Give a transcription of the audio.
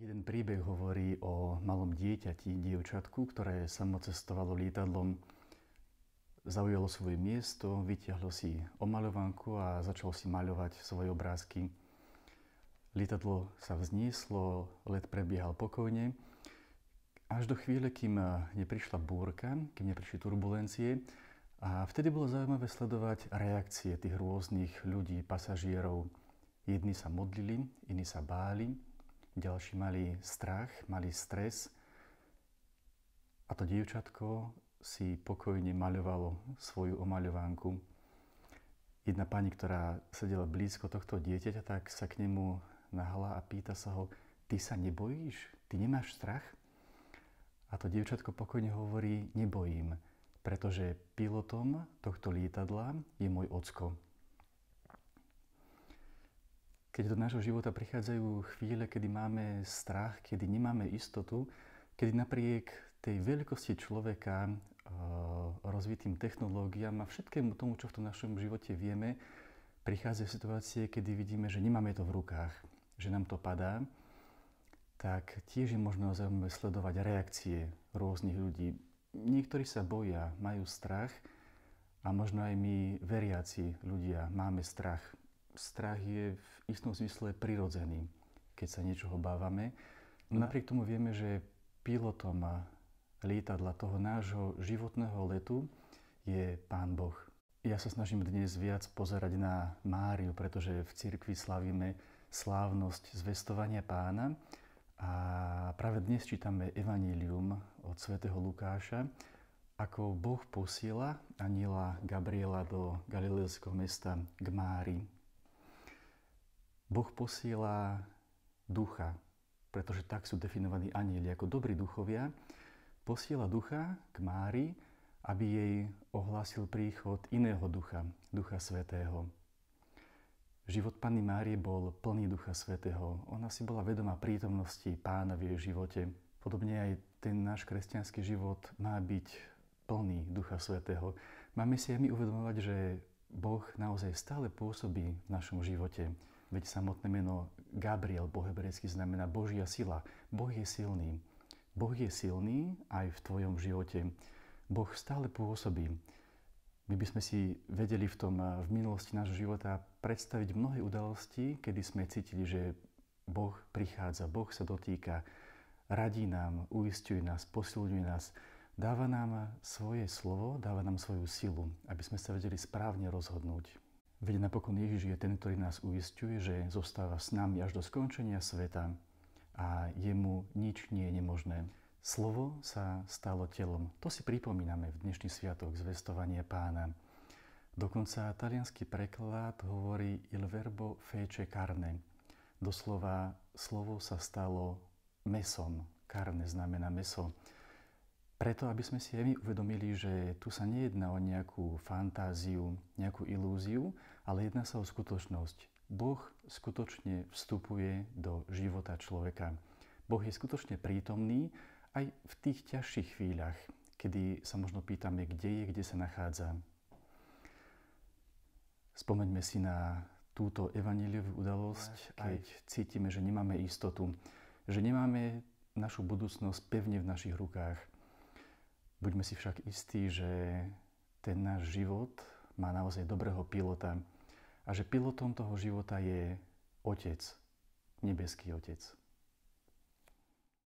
Jeden príbeh hovorí o malom dieťati, dievčatku, ktoré samo cestovalo lietadlom. Zaujalo svoje miesto, vytiahlo si omalovanku a začalo si maľovať svoje obrázky. Lietadlo sa vznieslo, let prebiehal pokojne, až do chvíle, kým neprišla búrka, kým neprišli turbulencie, a vtedy bolo zaujímavé sledovať reakcie tých rôznych ľudí, pasažierov. Jedni sa modlili, iní sa báli, ďalší mali strach, mali stres a to dievčatko si pokojne maľovalo svoju omaľovánku. Jedna pani, ktorá sedela blízko tohto dieťaťa, tak sa k nemu nahala a pýta sa ho, ty sa nebojíš? Ty nemáš strach? A to dievčatko pokojne hovorí, nebojím, pretože pilotom tohto lietadla je môj ocko keď do nášho života prichádzajú chvíle, kedy máme strach, kedy nemáme istotu, kedy napriek tej veľkosti človeka, eh, rozvitým technológiám a všetkému tomu, čo v tom našom živote vieme, prichádzajú situácie, kedy vidíme, že nemáme to v rukách, že nám to padá, tak tiež je možné zaujímavé sledovať reakcie rôznych ľudí. Niektorí sa boja, majú strach a možno aj my, veriaci ľudia, máme strach strach je v istom zmysle prirodzený, keď sa niečoho bávame. Mhm. napriek tomu vieme, že pilotom a lietadla toho nášho životného letu je Pán Boh. Ja sa snažím dnes viac pozerať na Máriu, pretože v cirkvi slavíme slávnosť zvestovania pána a práve dnes čítame Evangelium od svätého Lukáša, ako Boh posiela aniela Gabriela do galilejského mesta k mári. Boh posiela ducha, pretože tak sú definovaní anieli ako dobrí duchovia, posiela ducha k Mári, aby jej ohlásil príchod iného ducha, ducha svetého. Život Panny Márie bol plný ducha svetého. Ona si bola vedomá prítomnosti pána v jej živote. Podobne aj ten náš kresťanský život má byť plný ducha svetého. Máme si aj my uvedomovať, že Boh naozaj stále pôsobí v našom živote. Veď samotné meno Gabriel po hebrejsky znamená Božia sila. Boh je silný. Boh je silný aj v tvojom živote. Boh stále pôsobí. My by sme si vedeli v tom eh, v minulosti nášho života predstaviť mnohé udalosti, kedy sme cítili, že Boh prichádza, Boh sa dotýka, radí nám, uistuje nás, posilňuje nás, dáva nám svoje slovo, dáva nám svoju silu, aby sme sa vedeli správne rozhodnúť. Veď napokon Ježiš je ten, ktorý nás uistuje, že zostáva s nami až do skončenia sveta a jemu nič nie je nemožné. Slovo sa stalo telom. To si pripomíname v dnešný sviatok zvestovania pána. Dokonca talianský preklad hovorí il verbo fece carne. Doslova slovo sa stalo mesom. Karne znamená meso. Preto, aby sme si aj my uvedomili, že tu sa nejedná o nejakú fantáziu, nejakú ilúziu, ale jedná sa o skutočnosť. Boh skutočne vstupuje do života človeka. Boh je skutočne prítomný aj v tých ťažších chvíľach, kedy sa možno pýtame, kde je, kde sa nachádza. Spomeňme si na túto evaníliovú udalosť, keď cítime, že nemáme istotu, že nemáme našu budúcnosť pevne v našich rukách Buďme si však istí, že ten náš život má naozaj dobrého pilota a že pilotom toho života je Otec, nebeský Otec.